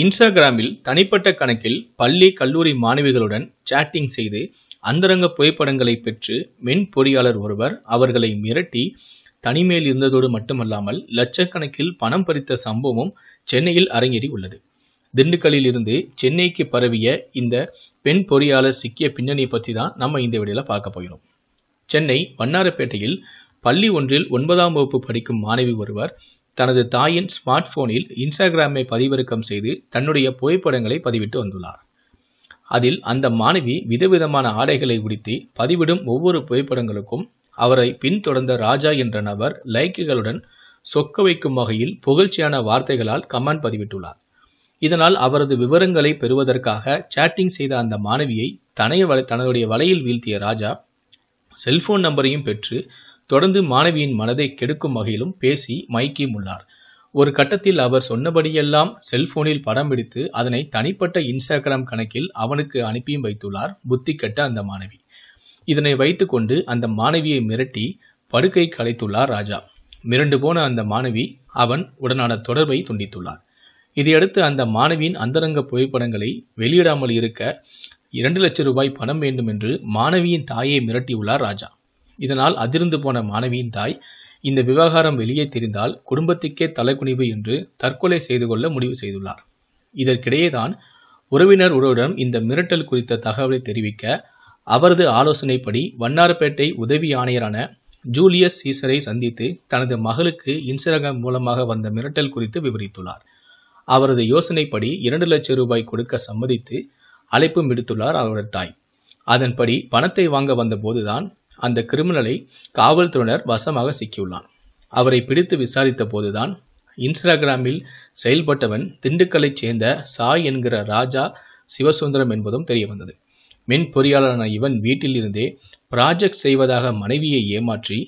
இன்ஸ்டாகிராமில் தனிப்பட்ட கணக்கில் பள்ளி கல்லூரி மாணவிகளுடன் சேட்டிங் செய்து அந்தரங்க புகைப்படங்களை பெற்று மென் பொறியாளர் ஒருவர் அவர்களை மிரட்டி தனிமேல் இருந்ததோடு மட்டுமல்லாமல் லட்சக்கணக்கில் பணம் பறித்த சம்பவம் சென்னையில் அரங்கேறி உள்ளது திண்டுக்கல்லில் இருந்து சென்னைக்கு பரவிய இந்த பெண் பொறியாளர் சிக்கிய பின்னணி பற்றி தான் நம்ம இந்த வீடியோவில் பார்க்க போகிறோம் சென்னை வண்ணாரப்பேட்டையில் பள்ளி ஒன்றில் ஒன்பதாம் வகுப்பு படிக்கும் மாணவி ஒருவர் தனது தாயின் ஸ்மார்ட் போனில் இன்ஸ்டாகிராமை பதிவிறக்கம் செய்து தன்னுடைய புகைப்படங்களை பதிவிட்டு வந்துள்ளார் அதில் அந்த மாணவி விதவிதமான ஆடைகளை உடுத்தி பதிவிடும் ஒவ்வொரு புகைப்படங்களுக்கும் அவரை பின்தொடர்ந்த ராஜா என்ற நபர் லைக்குகளுடன் சொக்க வைக்கும் வகையில் புகழ்ச்சியான வார்த்தைகளால் கமெண்ட் பதிவிட்டுள்ளார் இதனால் அவரது விவரங்களை பெறுவதற்காக சேட்டிங் செய்த அந்த மாணவியை தனைய தனதுடைய வலையில் வீழ்த்திய ராஜா செல்போன் நம்பரையும் பெற்று தொடர்ந்து மாணவியின் மனதை கெடுக்கும் வகையிலும் பேசி மைக்கியும் உள்ளார் ஒரு கட்டத்தில் அவர் சொன்னபடியெல்லாம் செல்போனில் படம் எடுத்து அதனை தனிப்பட்ட இன்ஸ்டாகிராம் கணக்கில் அவனுக்கு அனுப்பியும் வைத்துள்ளார் புத்தி கெட்ட அந்த மாணவி இதனை வைத்துக்கொண்டு அந்த மாணவியை மிரட்டி படுக்கை கலைத்துள்ளார் ராஜா மிரண்டு போன அந்த மாணவி அவன் உடனான தொடர்பை துண்டித்துள்ளார் இதையடுத்து அந்த மாணவியின் அந்தரங்க புகைப்படங்களை வெளியிடாமல் இருக்க இரண்டு லட்சம் ரூபாய் பணம் வேண்டும் என்று மாணவியின் தாயை மிரட்டியுள்ளார் ராஜா இதனால் அதிர்ந்து போன மாணவியின் தாய் இந்த விவகாரம் வெளியே தெரிந்தால் குடும்பத்துக்கே தலைக்குனிவு என்று தற்கொலை செய்து கொள்ள முடிவு செய்துள்ளார் இதற்கிடையேதான் உறவினர் ஒருவரிடம் இந்த மிரட்டல் குறித்த தகவலை தெரிவிக்க அவரது ஆலோசனைப்படி வண்ணாரப்பேட்டை உதவி ஆணையரான ஜூலியஸ் சீசரை சந்தித்து தனது மகளுக்கு இன்ஸ்டாகிராம் மூலமாக வந்த மிரட்டல் குறித்து விவரித்துள்ளார் அவரது யோசனைப்படி இரண்டு லட்சம் ரூபாய் கொடுக்க சம்மதித்து அழைப்பும் விடுத்துள்ளார் அவரது தாய் அதன்படி பணத்தை வாங்க வந்தபோதுதான் அந்த கிரிமினலை காவல்துறையினர் வசமாக சிக்கியுள்ளான் அவரை பிடித்து விசாரித்த போதுதான் இன்ஸ்டாகிராமில் செயல்பட்டவன் திண்டுக்கலைச் சேர்ந்த சாய் என்கிற ராஜா சிவசுந்தரம் என்பதும் தெரிய வந்தது மின் பொறியாளரான இவன் வீட்டில் இருந்தே ப்ராஜெக்ட் செய்வதாக மனைவியை ஏமாற்றி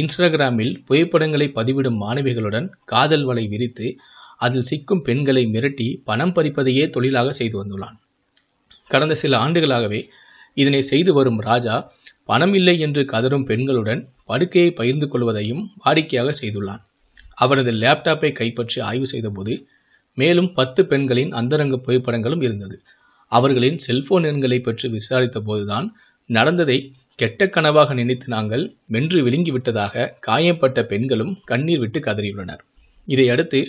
இன்ஸ்டாகிராமில் புகைப்படங்களை பதிவிடும் மாணவிகளுடன் காதல் வலை விரித்து அதில் சிக்கும் பெண்களை மிரட்டி பணம் பறிப்பதையே தொழிலாக செய்து வந்துள்ளான் கடந்த சில ஆண்டுகளாகவே இதனை செய்து வரும் ராஜா பணம் இல்லை என்று கதறும் பெண்களுடன் படுக்கையை பகிர்ந்து கொள்வதையும் வாடிக்கையாக செய்துள்ளான் அவரது லேப்டாப்பை கைப்பற்றி ஆய்வு செய்தபோது மேலும் பத்து பெண்களின் அந்தரங்க புகைப்படங்களும் இருந்தது அவர்களின் செல்போன் எண்களை பற்றி விசாரித்த போதுதான் நடந்ததை கெட்ட கனவாக நினைத்து நாங்கள் மென்று விழுங்கிவிட்டதாக காயப்பட்ட பெண்களும் கண்ணீர் விட்டு கதறியுள்ளனர் இதையடுத்து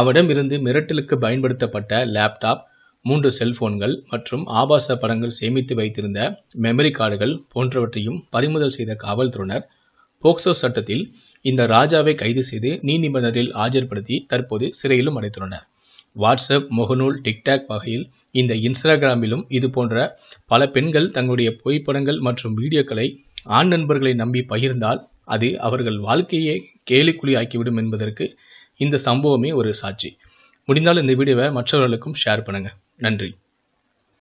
அவரிடமிருந்து மிரட்டலுக்கு பயன்படுத்தப்பட்ட லேப்டாப் மூன்று செல்போன்கள் மற்றும் ஆபாச படங்கள் சேமித்து வைத்திருந்த மெமரி கார்டுகள் போன்றவற்றையும் பறிமுதல் செய்த காவல்துறையினர் போக்சோ சட்டத்தில் இந்த ராஜாவை கைது செய்து நீதிமன்றத்தில் ஆஜர்படுத்தி தற்போது சிறையிலும் அடைத்துள்ளனர் வாட்ஸ்அப் முகநூல் டிக்டாக் வகையில் இந்த இன்ஸ்டாகிராமிலும் இது போன்ற பல பெண்கள் தங்களுடைய புகைப்படங்கள் மற்றும் வீடியோக்களை ஆண் நண்பர்களை நம்பி பகிர்ந்தால் அது அவர்கள் வாழ்க்கையை கேலிக்குழி ஆக்கிவிடும் என்பதற்கு இந்த சம்பவமே ஒரு சாட்சி முடிந்தால் இந்த வீடியோவை மற்றவர்களுக்கும் ஷேர் பண்ணுங்கள் நன்றி